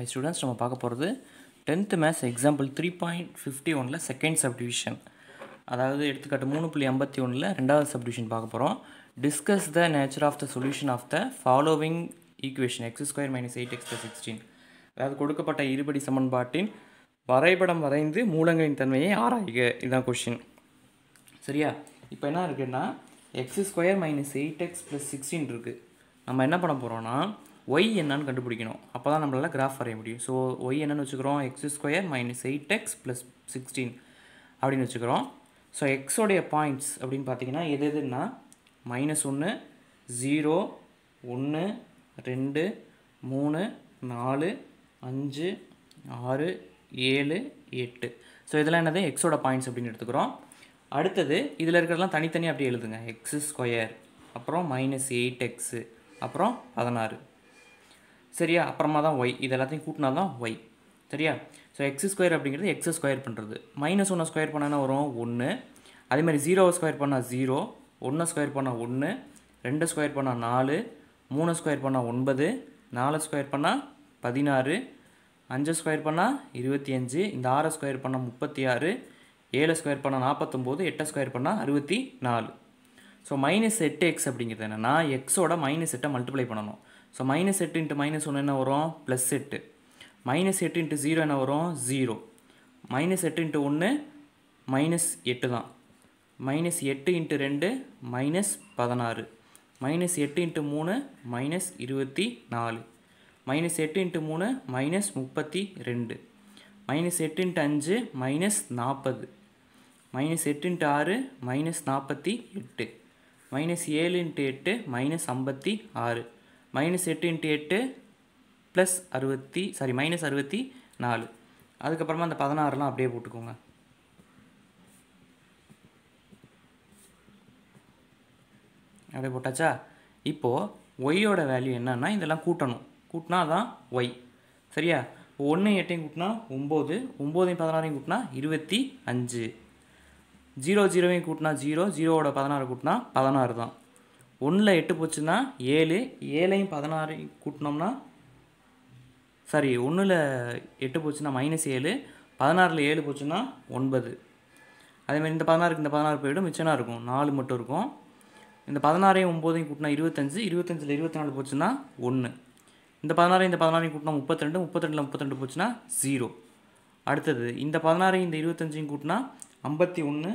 high students நம்ம பார்க்க போகிறது tenth maths example three point fifty ஒனில் செகண்ட் சப்டிவிஷன் அதாவது எடுத்துக்காட்டு மூணு புள்ளி ஐம்பத்தி ஒன்றில் ரெண்டாவது சப்டிவிஷன் பார்க்க போகிறோம் discuss the nature of the solution of the following equation x square minus eight x plus sixteen அதாவது கொடுக்கப்பட்ட இருபடி சமன்பாட்டின் வரைபடம் வரைந்து மூலங்களின் தன்மையை ஆராய்க இதுதான் கொஷின் சரியா இப்போ என்ன இருக்குன்னா x square minus eight x plus sixteen இருக்குது நம்ம என்ன பண்ண போகிறோன்னா ஒய் என்னன்னு கண்டுபிடிக்கணும் அப்போ தான் நம்மளால் கிராஃப் வரைய முடியும் ஸோ ஒய் என்னன்னு வச்சுக்கிறோம் x square minus eight x plus sixteen அப்படின்னு வச்சுக்கிறோம் ஸோ எக்ஸோடைய பாயிண்ட்ஸ் அப்படின்னு பார்த்தீங்கன்னா எது எதுன்னா மைனஸ் ஒன்று ஜீரோ ஒன்று ரெண்டு மூணு நாலு அஞ்சு ஆறு ஏழு எட்டு ஸோ இதெல்லாம் என்னது எக்ஸோட பாயிண்ட்ஸ் அப்படின்னு எடுத்துக்கிறோம் அடுத்தது இதில் இருக்கிறதெல்லாம் தனித்தனியாக அப்படியே எழுதுங்க எக்ஸு ஸ்கொயர் அப்புறம் மைனஸ் எயிட் எக்ஸு அப்புறம் பதினாறு சரியா அப்புறமா தான் ஒய் இது எல்லாத்தையும் கூட்டினா தான் ஒய் சரியா ஸோ எக்ஸ் ஸ்கொயர் அப்படிங்கிறது எக்ஸ் ஸ்கொயர் பண்ணுறது மைனஸ் ஒன்று ஸ்கொயர் பண்ணால் வரும் ஒன்று அதேமாதிரி ஜீரோவை ஸ்கொயர் பண்ணால் ஜீரோ ஒன்று ஸ்கொயர் பண்ணால் ஒன்று ரெண்டு ஸ்கொயர் பண்ணால் நாலு மூணு ஸ்கொயர் பண்ணால் ஒன்பது நாலு ஸ்கொயர் பண்ணால் பதினாறு அஞ்சு ஸ்கொயர் பண்ணால் இருபத்தி அஞ்சு இந்த ஆறு ஸ்கொயர் பண்ணால் முப்பத்தி ஆறு ஏழு ஸ்கொயர் பண்ணால் நாற்பத்தொம்போது எட்டு ஸ்கொயர் பண்ணால் அறுபத்தி நாலு ஸோ மைனஸ் எட்டு எக்ஸ் அப்படிங்கிறது என்னென்னா எக்ஸோட மைனஸ் எட்டை மல்டிப்ளை பண்ணணும் ஸோ மைனஸ் எட்டு இன்ட்டு மைனஸ் ஒன்று என்ன வரும் ப்ளஸ் எட்டு மைனஸ் எட்டு இன்ட்டு ஜீரோ என்ன வரும் ஜீரோ மைனஸ் எட்டு இன்ட்டு ஒன்று மைனஸ் எட்டு தான் மைனஸ் எட்டு இன்ட்டு ரெண்டு மைனஸ் பதினாறு மைனஸ் எட்டு இன்ட்டு மூணு மைனஸ் இருபத்தி நாலு மைனஸ் எட்டு இன்ட்டு மூணு மைனஸ் முப்பத்தி ரெண்டு மைனஸ் எட்டு இன்ட்டு அஞ்சு மைனஸ் நாற்பது மைனஸ் எட்டு இன்ட்டு ஆறு மைனஸ் நாற்பத்தி எட்டு மைனஸ் ஏழு இன்ட்டு எட்டு மைனஸ் ஐம்பத்தி ஆறு மைனஸ் எட்டு இன்ட்டு எட்டு ப்ளஸ் அறுபத்தி சாரி மைனஸ் அறுபத்தி நாலு அதுக்கப்புறமா அந்த பதினாறுலாம் அப்படியே போட்டுக்கோங்க அப்படியே போட்டாச்சா இப்போது ஒய்யோட வேல்யூ என்னன்னா இதெல்லாம் கூட்டணும் கூட்டினா தான் ஒய் சரியா ஒன்று எட்டையும் கூட்டினா ஒம்பது ஒம்போதையும் பதினாறையும் கூட்டினா இருபத்தி அஞ்சு ஜீரோ ஜீரோவையும் கூட்டினா ஜீரோ ஜீரோவோட பதினாறு கூட்டினா பதினாறு தான் ஒன்றில் எட்டு போச்சுன்னா ஏழு ஏழையும் பதினாறையும் கூட்டினோம்னா சாரி ஒன்றில் எட்டு போச்சுன்னா மைனஸ் ஏழு பதினாறில் ஏழு போச்சுன்னா ஒன்பது அதேமாதிரி இந்த பதினாறுக்கு இந்த பதினாறு போய்விடும் மிச்சனாக இருக்கும் நாலு மட்டும் இருக்கும் இந்த பதினாறையும் ஒம்போதையும் கூட்டினா இருபத்தஞ்சு இருபத்தஞ்சில் இருபத்தி நாலு போச்சுன்னா ஒன்று இந்த பதினாறையும் இந்த பதினாறையும் கூட்டினா முப்பத்திரெண்டு முப்பத்திரெண்டில் முப்பத்திரெண்டு போச்சுன்னா ஜீரோ அடுத்தது இந்த பதினாறையும் இந்த இருபத்தஞ்சையும் கூட்டினா ஐம்பத்தி ஒன்று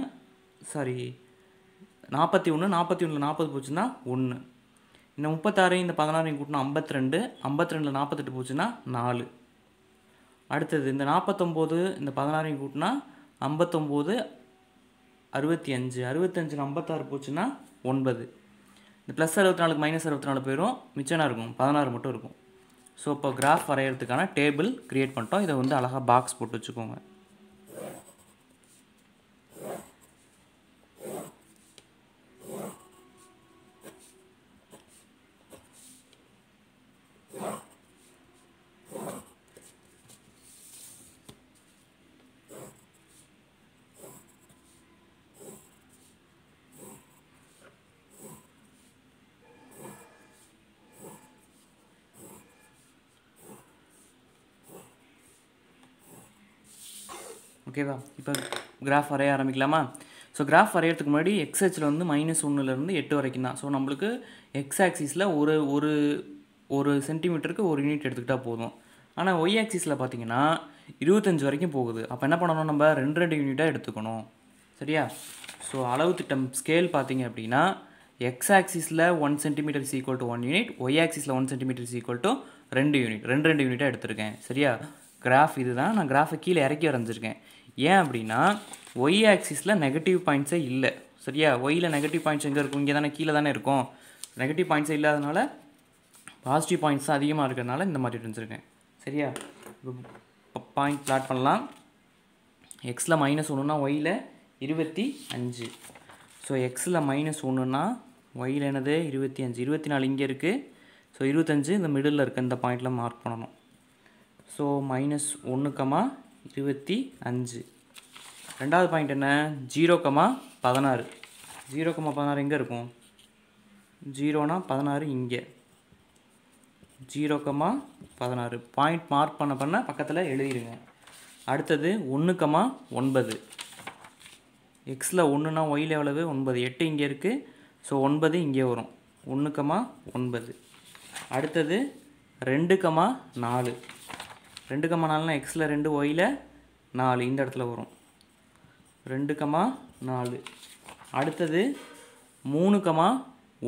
சாரி நாற்பத்தி ஒன்று நாற்பத்தி ஒன்றில் நாற்பது போச்சுன்னா ஒன்று இந்த முப்பத்தாறு இந்த பதினாறையும் கூட்டினா ஐம்பத்தி ரெண்டு ஐம்பத்தி ரெண்டில் நாற்பத்தெட்டு போச்சுன்னா நாலு அடுத்தது இந்த நாற்பத்தொம்போது இந்த பதினாறையும் கூட்டினா ஐம்பத்தொம்போது அறுபத்தி அஞ்சு அறுபத்தஞ்சில் ஐம்பத்தாறு போச்சுன்னா ஒன்பது இந்த ப்ளஸ் அறுபத்தி நாலுக்கு மைனஸ் அறுபத்தி நாலு போயிடும் மிச்சனாக இருக்கும் பதினாறு மட்டும் இருக்கும் ஸோ இப்போ கிராஃப் வரைகிறதுக்கான டேபிள் க்ரியேட் பண்ணிட்டோம் இதை வந்து அழகாக பாக்ஸ் போட்டு வச்சுக்கோங்க ஓகேவா இப்போ கிராஃப் வரைய ஆரம்பிக்கலாமா ஸோ கிராஃப் வரைகிறதுக்கு முன்னாடி எக்ஸ் ஹெச்சில் வந்து மைனஸ் ஒன்றுலேருந்து எட்டு வரைக்கும் தான் ஸோ நம்மளுக்கு எக்ஸ் ஆக்சிஸில் ஒரு ஒரு ஒரு சென்டிமீட்டருக்கு ஒரு யூனிட் எடுத்துக்கிட்டால் போதும் ஆனால் ஒய் ஆக்சிஸில் பார்த்தீங்கன்னா இருபத்தஞ்சி வரைக்கும் போகுது அப்போ என்ன பண்ணணும் நம்ம ரெண்டு ரெண்டு யூனிட்டாக எடுத்துக்கணும் சரியா ஸோ அளவு திட்டம் ஸ்கேல் பார்த்தீங்க அப்படின்னா எக்ஸ் ஆக்சிஸில் one centimetre equal to one unit y ஆக்சிஸில் ஒன் சென்டிமீட்டர் ஈக்குவல் டு ரெண்டு யூனிட் ரெண்டு ரெண்டு யூனிட்டாக எடுத்திருக்கேன் சரியா கிராஃப் இது தான் நான் கிராஃபை கீழே இறக்கி வரைஞ்சிருக்கேன் ஏன் அப்படின்னா ஒய் ஆக்சிஸில் நெகட்டிவ் பாயிண்ட்ஸே இல்லை சரியா ஒயில் நெகட்டிவ் பாயிண்ட்ஸ் எங்கே இருக்கும் இங்கே தானே கீழே தானே இருக்கும் நெகட்டிவ் பாயிண்ட்ஸ் இல்லாதனால பாசிட்டிவ் பாயிண்ட்ஸ் தான் அதிகமாக இருக்கிறதுனால இந்த மாதிரி இருந்துருக்கேன் சரியா இப்போ பாயிண்ட் ப்ளாட் பண்ணலாம் எக்ஸில் மைனஸ் ஒன்றுனா ஒயில் இருபத்தி அஞ்சு ஸோ எக்ஸில் மைனஸ் ஒன்றுனா ஒயில் என்னது இருபத்தி அஞ்சு இருபத்தி நாலு இங்கே இருக்குது ஸோ இருபத்தஞ்சு இந்த மிடில் இருக்க இந்த பாயிண்டில் மார்க் பண்ணணும் ஸோ மைனஸ் ஒன்று கமா இருபத்தி அஞ்சு ரெண்டாவது பாயிண்ட் என்ன ஜீரோ கமா பதினாறு ஜீரோ கமா பதினாறு எங்கே இருக்கும் ஜீரோனா பதினாறு இங்கே ஜீரோ கமா பதினாறு பாயிண்ட் மார்க் பண்ண பண்ண பக்கத்தில் எழுதிடுங்க அடுத்தது ஒன்று கமா ஒன்பது எக்ஸில் ஒன்றுனா ஒயில் எவ்வளவு ஒன்பது எட்டு இங்கே இருக்குது ஸோ ஒன்பது இங்கே வரும் ஒன்று கமா ஒன்பது அடுத்தது ரெண்டு கமா நாலு ரெண்டு கம்மா நாலுனா எக்ஸில் ரெண்டு ஒயில் நாலு இந்த இடத்துல வரும் ரெண்டு கம்மா நாலு அடுத்தது மூணு கம்மா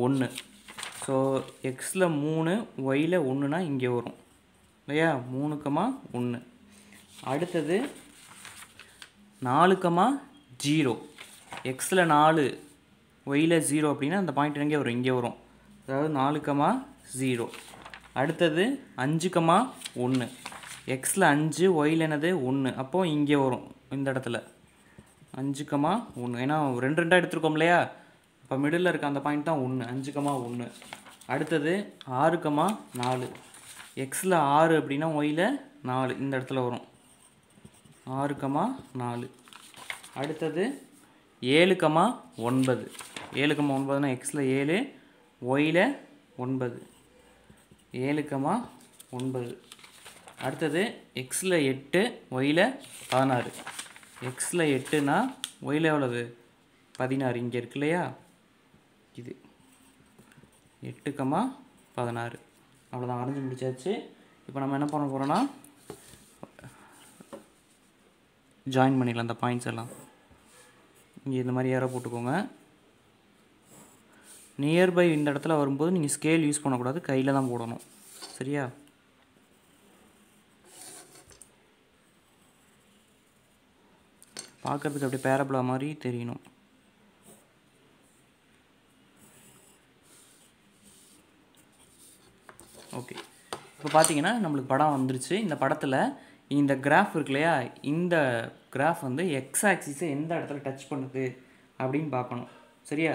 ஒன்று ஸோ எக்ஸில் மூணு ஒயில் ஒன்றுனா இங்கே வரும் இல்லையா மூணு கம்மா ஒன்று அடுத்தது நாலு கம்மா ஜீரோ எக்ஸில் நாலு ஒயில் ஜீரோ அப்படின்னா அந்த பாயிண்ட் எங்கே வரும் இங்கே வரும் அதாவது நாலு கம்மா ஜீரோ அடுத்தது அஞ்சு கம்மா ஒன்று எக்ஸில் அஞ்சு ஒயில் என்னது ஒன்று அப்போது இங்கே வரும் இந்த இடத்துல அஞ்சுக்கமா ஒன்று ஏன்னா ரெண்டு ரெண்டாக எடுத்துருக்கோம் இல்லையா இப்போ மிடில் இருக்க அந்த பாயிண்ட் தான் ஒன்று அஞ்சுக்கமா ஒன்று அடுத்தது ஆறுக்கமா நாலு எக்ஸில் ஆறு அப்படின்னா ஒயில் நாலு இந்த இடத்துல வரும் ஆறுக்கமா நாலு அடுத்தது ஏழுக்கமா ஒன்பது ஏழுக்கமா ஒன்பதுனா எக்ஸில் ஏழு ஒயில் ஒன்பது ஏழுக்கமா ஒன்பது அடுத்தது எக்ஸில் எட்டு ஒயில் பதினாறு எக்ஸில் எட்டுனா ஒயில் எவ்வளவு பதினாறு இங்கே இருக்கு இல்லையா இது எட்டு கமா பதினாறு அவ்வளோதான் வரைஞ்சி முடிச்சாச்சு இப்போ நம்ம என்ன பண்ண போகிறோன்னா ஜாயின் பண்ணிடலாம் அந்த பாயிண்ட்ஸ் எல்லாம் இங்கே இந்த மாதிரி யாரோ போட்டுக்கோங்க நியர்பை இந்த இடத்துல வரும்போது நீங்கள் ஸ்கேல் யூஸ் பண்ணக்கூடாது கையில் தான் போடணும் சரியா பார்க்குறதுக்கு அப்படியே பேரபிளா மாதிரி தெரியணும் ஓகே இப்போ பார்த்தீங்கன்னா நம்மளுக்கு படம் வந்துருச்சு இந்த படத்தில் இந்த கிராஃப் இருக்கு இல்லையா இந்த கிராஃப் வந்து எக்ஸ் ஆக்சிஸை எந்த இடத்துல டச் பண்ணுது அப்படின்னு பார்க்கணும் சரியா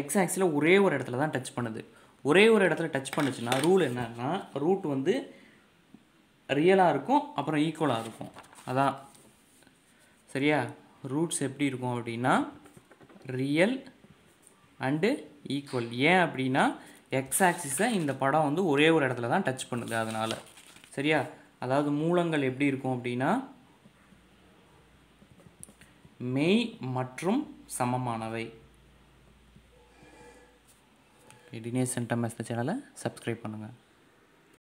எக்ஸ் ஆக்சிஸில் ஒரே ஒரு இடத்துல தான் டச் பண்ணுது ஒரே ஒரு இடத்துல டச் பண்ணுச்சுன்னா ரூல் என்னன்னா ரூட் வந்து ரியலாக இருக்கும் அப்புறம் ஈக்குவலாக இருக்கும் அதான் சரியா ரூட்ஸ் எப்படி இருக்கும் அப்படின்னா ரியல் அண்டு ஈக்குவல் ஏன் அப்படின்னா எக்ஸ் ஆக்சிஸை இந்த படம் வந்து ஒரே ஒரு இடத்துல தான் டச் பண்ணுது அதனால் சரியா அதாவது மூலங்கள் எப்படி இருக்கும் அப்படின்னா மெய் மற்றும் சமமானவை டினேஷ் சென்டம் சேனலை சப்ஸ்கிரைப் பண்ணுங்கள்